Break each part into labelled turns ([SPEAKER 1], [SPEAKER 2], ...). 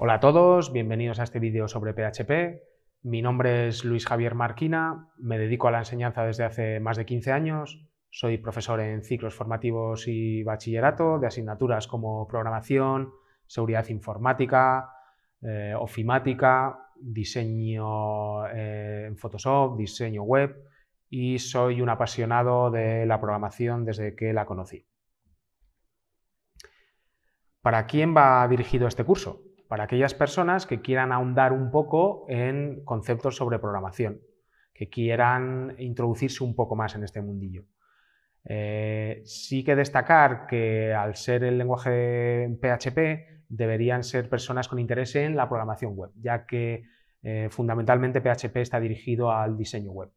[SPEAKER 1] Hola a todos, bienvenidos a este vídeo sobre PHP. Mi nombre es Luis Javier Marquina, me dedico a la enseñanza desde hace más de 15 años, soy profesor en ciclos formativos y bachillerato de asignaturas como programación, seguridad informática, eh, ofimática, diseño eh, en Photoshop, diseño web y soy un apasionado de la programación desde que la conocí. ¿Para quién va dirigido este curso? para aquellas personas que quieran ahondar un poco en conceptos sobre programación, que quieran introducirse un poco más en este mundillo. Eh, sí que destacar que al ser el lenguaje PHP deberían ser personas con interés en la programación web, ya que eh, fundamentalmente PHP está dirigido al diseño web.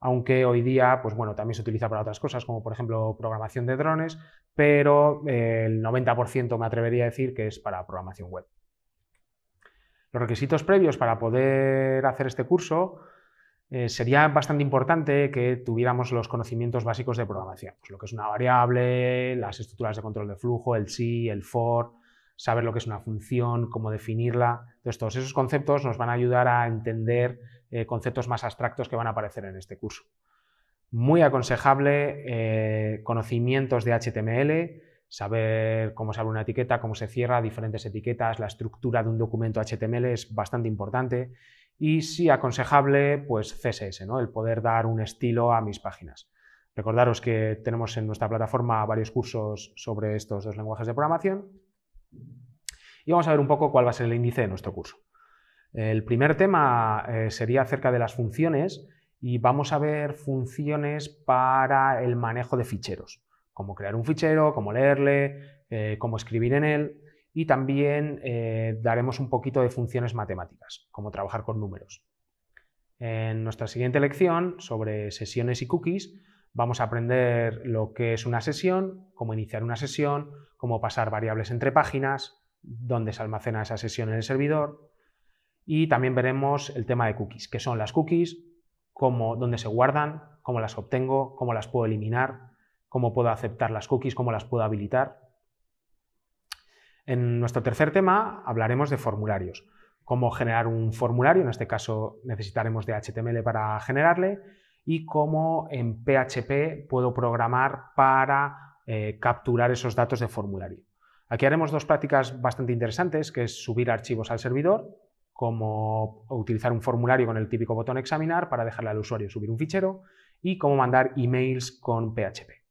[SPEAKER 1] Aunque hoy día, pues bueno, también se utiliza para otras cosas, como por ejemplo programación de drones, pero eh, el 90% me atrevería a decir que es para programación web. Los requisitos previos para poder hacer este curso eh, sería bastante importante que tuviéramos los conocimientos básicos de programación, pues lo que es una variable, las estructuras de control de flujo, el si, el for, saber lo que es una función, cómo definirla. todos esos conceptos nos van a ayudar a entender eh, conceptos más abstractos que van a aparecer en este curso. Muy aconsejable eh, conocimientos de HTML, saber cómo se abre una etiqueta, cómo se cierra, diferentes etiquetas, la estructura de un documento HTML es bastante importante y si aconsejable pues CSS, el poder dar un estilo a mis páginas. Recordaros que tenemos en nuestra plataforma varios cursos sobre estos dos lenguajes de programación y vamos a ver un poco cuál va a ser el índice de nuestro curso. El primer tema eh, sería acerca de las funciones y vamos a ver funciones para el manejo de ficheros. Cómo crear un fichero, cómo leerle, eh, cómo escribir en él y también eh, daremos un poquito de funciones matemáticas, cómo trabajar con números. En nuestra siguiente lección sobre sesiones y cookies vamos a aprender lo que es una sesión, cómo iniciar una sesión, cómo pasar variables entre páginas, dónde se almacena esa sesión en el servidor y también veremos el tema de cookies, qué son las cookies, cómo, dónde se guardan, cómo las obtengo, cómo las puedo eliminar, cómo puedo aceptar las cookies, cómo las puedo habilitar. En nuestro tercer tema hablaremos de formularios, cómo generar un formulario, en este caso necesitaremos de HTML para generarle, y cómo en PHP puedo programar para eh, capturar esos datos de formulario. Aquí haremos dos prácticas bastante interesantes, que es subir archivos al servidor, cómo utilizar un formulario con el típico botón examinar para dejarle al usuario subir un fichero y cómo mandar emails con PHP.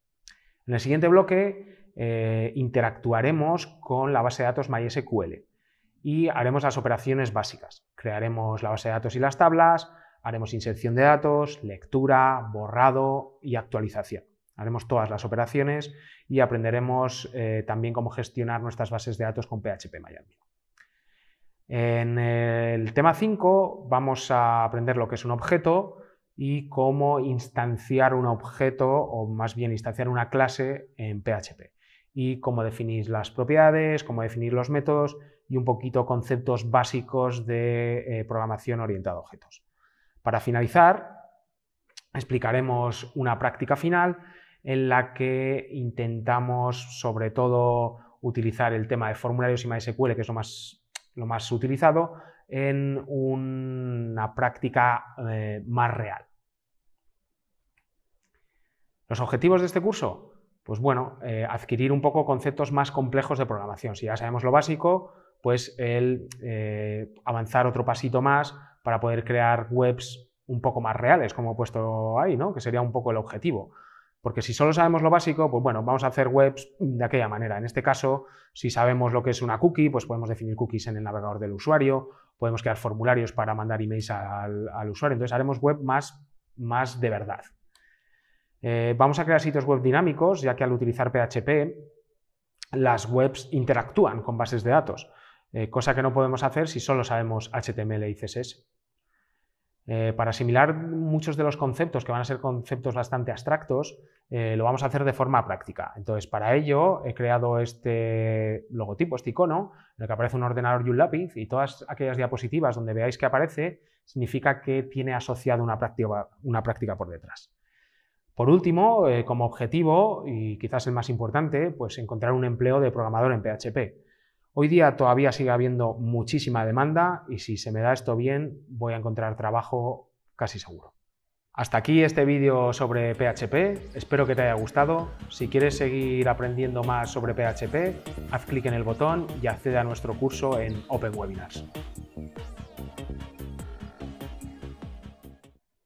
[SPEAKER 1] En el siguiente bloque eh, interactuaremos con la base de datos MySQL y haremos las operaciones básicas. Crearemos la base de datos y las tablas, haremos inserción de datos, lectura, borrado y actualización. Haremos todas las operaciones y aprenderemos eh, también cómo gestionar nuestras bases de datos con PHP Miami. En el tema 5 vamos a aprender lo que es un objeto, y cómo instanciar un objeto o más bien instanciar una clase en PHP y cómo definir las propiedades, cómo definir los métodos y un poquito conceptos básicos de eh, programación orientada a objetos. Para finalizar, explicaremos una práctica final en la que intentamos sobre todo utilizar el tema de formularios y MySQL, que es lo más, lo más utilizado, en una práctica eh, más real. ¿Los objetivos de este curso? Pues bueno, eh, adquirir un poco conceptos más complejos de programación. Si ya sabemos lo básico, pues el eh, avanzar otro pasito más para poder crear webs un poco más reales, como he puesto ahí, ¿no? Que sería un poco el objetivo. Porque si solo sabemos lo básico, pues bueno, vamos a hacer webs de aquella manera. En este caso, si sabemos lo que es una cookie, pues podemos definir cookies en el navegador del usuario, podemos crear formularios para mandar emails al, usuario. Entonces haremos web más, más de verdad. Eh, vamos a crear sitios web dinámicos, ya que al utilizar PHP, las webs interactúan con bases de datos, eh, cosa que no podemos hacer si solo sabemos HTML y CSS. Eh, para asimilar muchos de los conceptos, que van a ser conceptos bastante abstractos, eh, lo vamos a hacer de forma práctica. Entonces, para ello he creado este logotipo, este icono, en el que aparece un ordenador y un lápiz, y todas aquellas diapositivas donde veáis que aparece, significa que tiene asociado una práctica, por detrás. Por último, eh, como objetivo, y quizás el más importante, pues encontrar un empleo de programador en PHP. Hoy día todavía sigue habiendo muchísima demanda y si se me da esto bien voy a encontrar trabajo casi seguro. Hasta aquí este vídeo sobre PHP, espero que te haya gustado. Si quieres seguir aprendiendo más sobre PHP, haz clic en el botón y accede a nuestro curso en Open Webinars.